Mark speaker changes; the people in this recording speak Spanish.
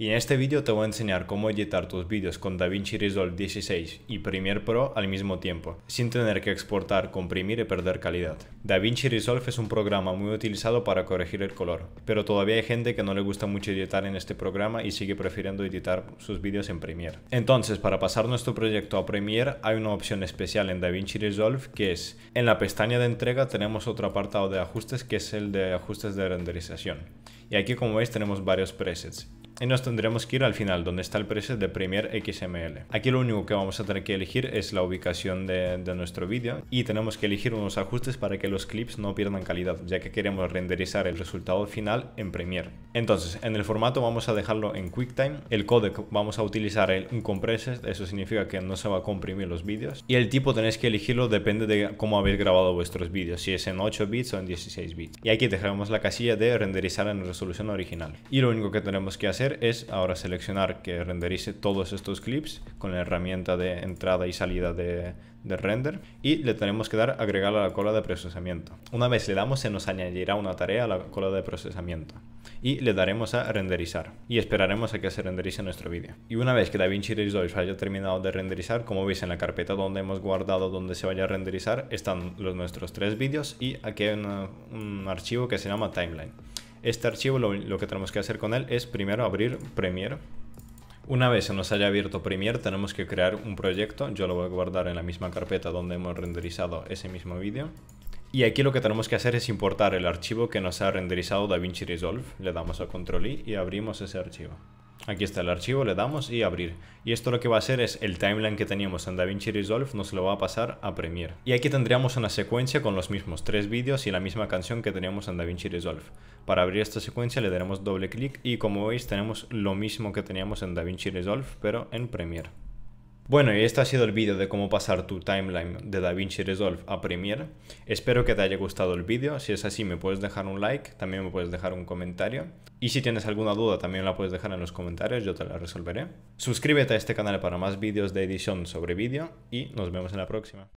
Speaker 1: Y en este vídeo te voy a enseñar cómo editar tus vídeos con DaVinci Resolve 16 y Premiere Pro al mismo tiempo, sin tener que exportar, comprimir y perder calidad. DaVinci Resolve es un programa muy utilizado para corregir el color, pero todavía hay gente que no le gusta mucho editar en este programa y sigue prefiriendo editar sus vídeos en Premiere. Entonces, para pasar nuestro proyecto a Premiere, hay una opción especial en DaVinci Resolve que es, en la pestaña de entrega tenemos otro apartado de ajustes que es el de ajustes de renderización. Y aquí como veis tenemos varios presets y nos tendremos que ir al final donde está el preset de Premiere XML. Aquí lo único que vamos a tener que elegir es la ubicación de, nuestro vídeo y tenemos que elegir unos ajustes para que los clips no pierdan calidad ya que queremos renderizar el resultado final en Premiere. Entonces en el formato vamos a dejarlo en QuickTime, el codec vamos a utilizar el un eso significa que no se va a comprimir los vídeos y el tipo tenéis que elegirlo depende de cómo habéis grabado vuestros vídeos, si es en 8 bits o en 16 bits. Y aquí dejaremos la casilla de renderizar en resolución original. Y lo único que tenemos que hacer es ahora seleccionar que renderice todos estos clips con la herramienta de entrada y salida de, render y le tenemos que dar agregar a la cola de procesamiento. Una vez le damos se nos añadirá una tarea a la cola de procesamiento y le daremos a renderizar y esperaremos a que se renderice nuestro vídeo. Y una vez que DaVinci Resolve haya terminado de renderizar, como veis en la carpeta donde hemos guardado donde se vaya a renderizar están los, nuestros tres vídeos y aquí hay un archivo que se llama timeline. Este archivo lo, que tenemos que hacer con él es primero abrir Premiere. Una vez se nos haya abierto Premiere tenemos que crear un proyecto. Yo lo voy a guardar en la misma carpeta donde hemos renderizado ese mismo vídeo. Y aquí lo que tenemos que hacer es importar el archivo que nos ha renderizado DaVinci Resolve. Le damos a Control I y abrimos ese archivo. Aquí está el archivo, le damos y abrir. Y esto lo que va a hacer es el timeline que teníamos en DaVinci Resolve nos lo va a pasar a Premiere. Y aquí tendríamos una secuencia con los mismos tres vídeos y la misma canción que teníamos en DaVinci Resolve. Para abrir esta secuencia le daremos doble clic y como veis tenemos lo mismo que teníamos en DaVinci Resolve pero en Premiere. Bueno, y este ha sido el vídeo de cómo pasar tu timeline de DaVinci Resolve a Premiere. Espero que te haya gustado el vídeo. Si es así, me puedes dejar un like, también me puedes dejar un comentario. Y si tienes alguna duda, también la puedes dejar en los comentarios, yo te la resolveré. Suscríbete a este canal para más vídeos de edición sobre vídeo y nos vemos en la próxima.